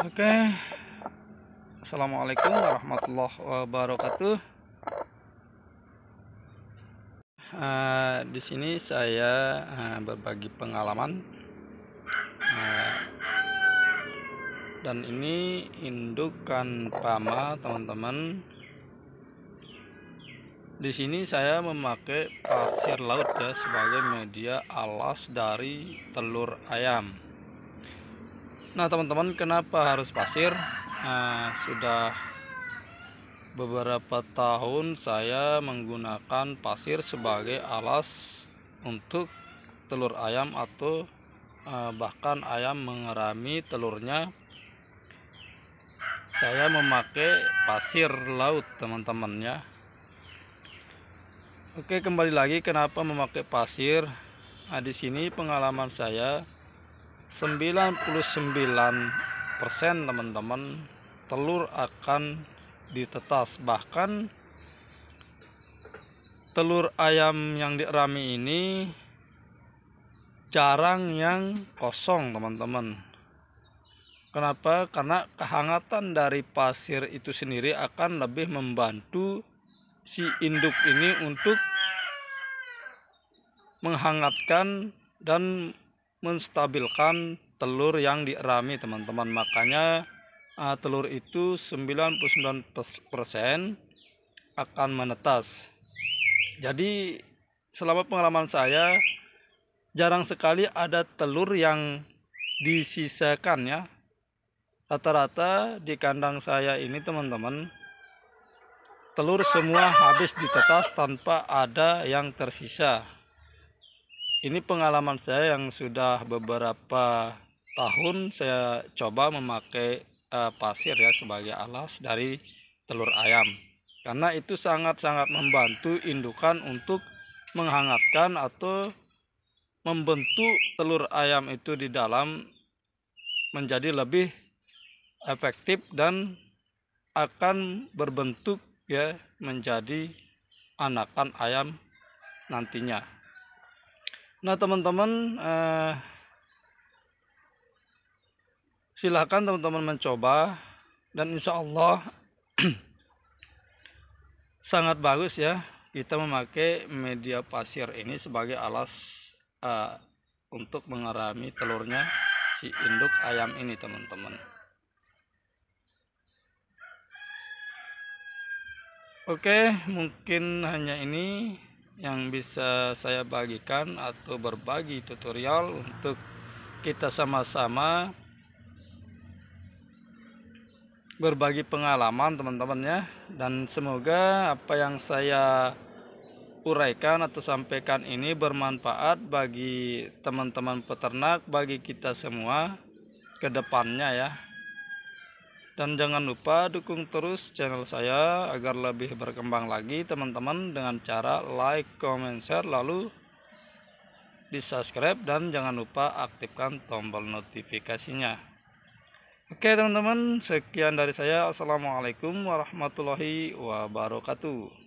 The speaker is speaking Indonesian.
oke okay. assalamualaikum warahmatullahi wabarakatuh uh, di sini saya uh, berbagi pengalaman uh, dan ini indukan pama teman-teman di sini saya memakai pasir laut ya sebagai media alas dari telur ayam Nah teman-teman kenapa harus pasir? Nah, sudah beberapa tahun saya menggunakan pasir sebagai alas untuk telur ayam atau eh, bahkan ayam mengerami telurnya. Saya memakai pasir laut teman-teman ya. Oke kembali lagi kenapa memakai pasir? Nah, di sini pengalaman saya 99% teman-teman telur akan ditetas bahkan telur ayam yang dirami ini jarang yang kosong teman-teman kenapa karena kehangatan dari pasir itu sendiri akan lebih membantu si induk ini untuk menghangatkan dan menstabilkan telur yang dierami teman-teman makanya uh, telur itu 99% akan menetas jadi selama pengalaman saya jarang sekali ada telur yang disisakan ya rata-rata di kandang saya ini teman-teman telur semua habis ditetas tanpa ada yang tersisa ini pengalaman saya yang sudah beberapa tahun saya coba memakai uh, pasir ya sebagai alas dari telur ayam karena itu sangat-sangat membantu indukan untuk menghangatkan atau membentuk telur ayam itu di dalam menjadi lebih efektif dan akan berbentuk ya menjadi anakan ayam nantinya. Nah teman-teman eh, silahkan teman-teman mencoba dan insya Allah sangat bagus ya kita memakai media pasir ini sebagai alas eh, untuk mengerami telurnya si induk ayam ini teman-teman. Oke mungkin hanya ini yang bisa saya bagikan atau berbagi tutorial untuk kita sama-sama berbagi pengalaman teman-teman ya dan semoga apa yang saya uraikan atau sampaikan ini bermanfaat bagi teman-teman peternak bagi kita semua kedepannya ya dan jangan lupa dukung terus channel saya agar lebih berkembang lagi teman-teman dengan cara like, comment, share, lalu di subscribe dan jangan lupa aktifkan tombol notifikasinya. Oke teman-teman, sekian dari saya. Assalamualaikum warahmatullahi wabarakatuh.